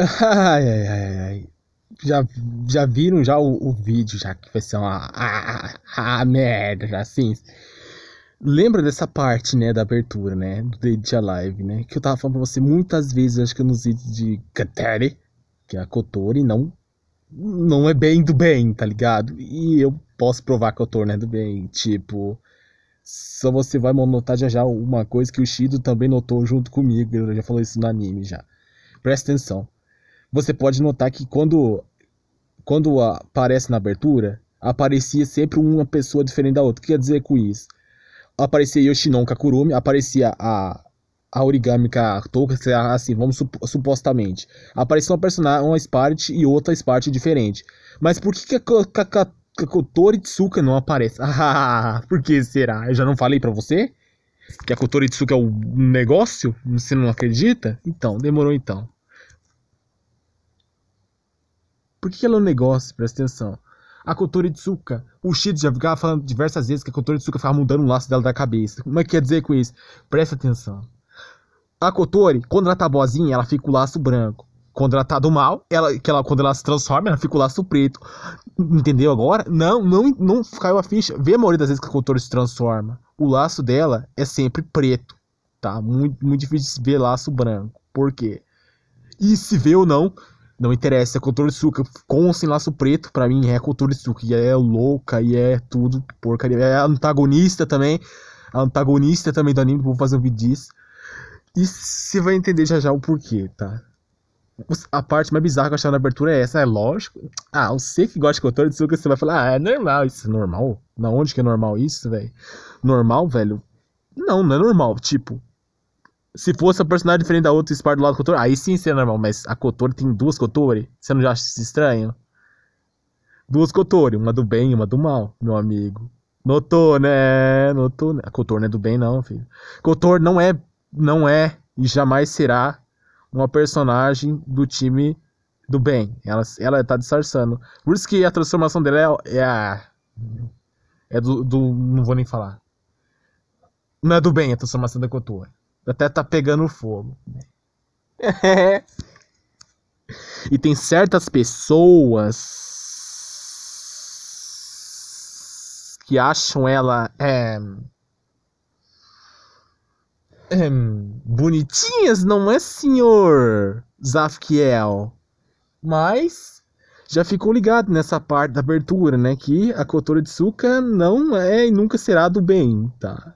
Ai, ai, ai, ai. Já, já viram já o, o vídeo, já que vai ser uma a, a, a merda, assim. Lembra dessa parte, né, da abertura, né, do Dia Live, né, que eu tava falando pra você muitas vezes, acho que nos vídeos de Kateri, que é a Kotori, não, não é bem do bem, tá ligado? E eu posso provar que o Kotori não é do bem, tipo, só você vai notar já já uma coisa que o Shido também notou junto comigo, ele já falou isso no anime já. Presta atenção você pode notar que quando, quando aparece na abertura, aparecia sempre uma pessoa diferente da outra. O que quer dizer com isso? Aparecia Yoshinon Kakurumi, aparecia a, a Origami Katou, assim, vamos supostamente. Aparecia uma personagem, uma Sparte e outra Sparte diferente. Mas por que, que a Kotoritsuka não aparece? Ah, por que será? Eu já não falei para você? Que a Kotoritsuka é o negócio? Você não acredita? Então, demorou então. Por que ela é um negócio? Presta atenção. A Kotori Tsuka, o Shido já ficava falando diversas vezes que a Kotori Tsuka ficava mudando o laço dela da cabeça. Como é que quer dizer com isso? Presta atenção. A Kotori, quando ela tá boazinha, ela fica o laço branco. Quando ela tá do mal, ela, que ela, quando ela se transforma, ela fica o laço preto. Entendeu agora? Não, não, não caiu a ficha. Vê a maioria das vezes que a Kotori se transforma. O laço dela é sempre preto. Tá? Muito, muito difícil ver laço branco. Por quê? E se vê ou não, não interessa, a é cultura de suca com sem laço preto, para mim é cultura de suca. E é louca, e é tudo porcaria. É antagonista também. A antagonista também do anime, vou fazer um vídeo disso. E você vai entender já já o porquê, tá? A parte mais bizarra que eu achava na abertura é essa, é lógico. Ah, você que gosta de cultura de suca, você vai falar, ah, é normal isso, é normal? Na onde que é normal isso, velho? Normal, velho? Não, não é normal. Tipo, se fosse a personagem diferente da outra Spar do lado do Kotori, aí sim seria normal, mas a Kotori tem duas Kotori. Você não já acha isso estranho? Duas Kotori, uma do bem e uma do mal, meu amigo. Notou, né? Notou, né? A Kotori não é do bem, não, filho. Kotor não é, não é e jamais será uma personagem do time do bem. Ela, ela tá disfarçando. Por isso que a transformação dela é, é a. É do, do. Não vou nem falar. Não é do bem a transformação da Kotori até tá pegando fogo. e tem certas pessoas que acham ela é, é, bonitinhas, não é, senhor Zafkiel? Mas já ficou ligado nessa parte da abertura, né? Que a Kotora de Suca não é e nunca será do bem, tá?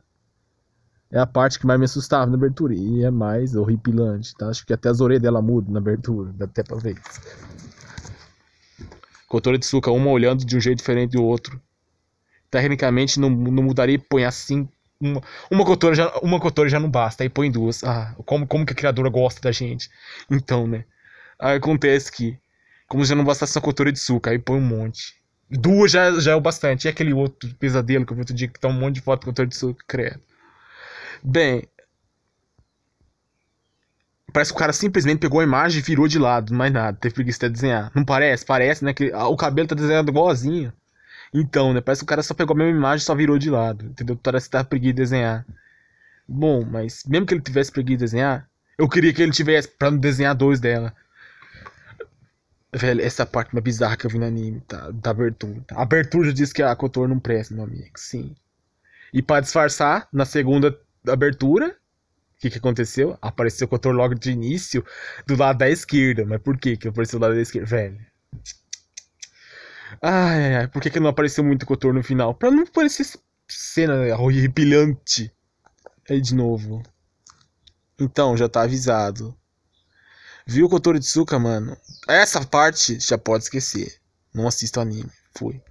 é a parte que mais me assustava na abertura. E é mais horripilante, tá? Acho que até as orelhas dela mudam na abertura, dá até pra ver. Cotora de suca, uma olhando de um jeito diferente do outro. Tecnicamente não, não mudaria e põe assim. Uma, uma, cotora já, uma cotora já não basta, aí põe duas. Ah, como, como que a criadora gosta da gente? Então, né? Aí acontece que, como já não bastasse uma cotora de suca, aí põe um monte. Duas já, já é o bastante. E aquele outro pesadelo que eu vi outro dia que tá um monte de foto com cotora de suca, credo. Bem. Parece que o cara simplesmente pegou a imagem e virou de lado, mais nada, teve preguiça de desenhar. Não parece? Parece, né? Que o cabelo tá desenhado igualzinho. Então, né? Parece que o cara só pegou a mesma imagem e só virou de lado, entendeu? Parece que tava preguiça de desenhar. Bom, mas mesmo que ele tivesse preguiça de desenhar, eu queria que ele tivesse pra não desenhar dois dela. Velho, essa parte mais bizarra que eu vi no anime, tá? Da abertura. Tá. A abertura já diz que a Kotor não presta, meu amigo. Sim. E para disfarçar, na segunda abertura. O que, que aconteceu? Apareceu o Cotor logo de início do lado da esquerda. Mas por que que apareceu do lado da esquerda? Velho. Ai, ai, ai. Por que, que não apareceu muito o Cotor no final? Pra não parecer cena horripilhante. Aí de novo. Então, já tá avisado. Viu o de suca, mano? Essa parte já pode esquecer. Não assista o anime. Fui.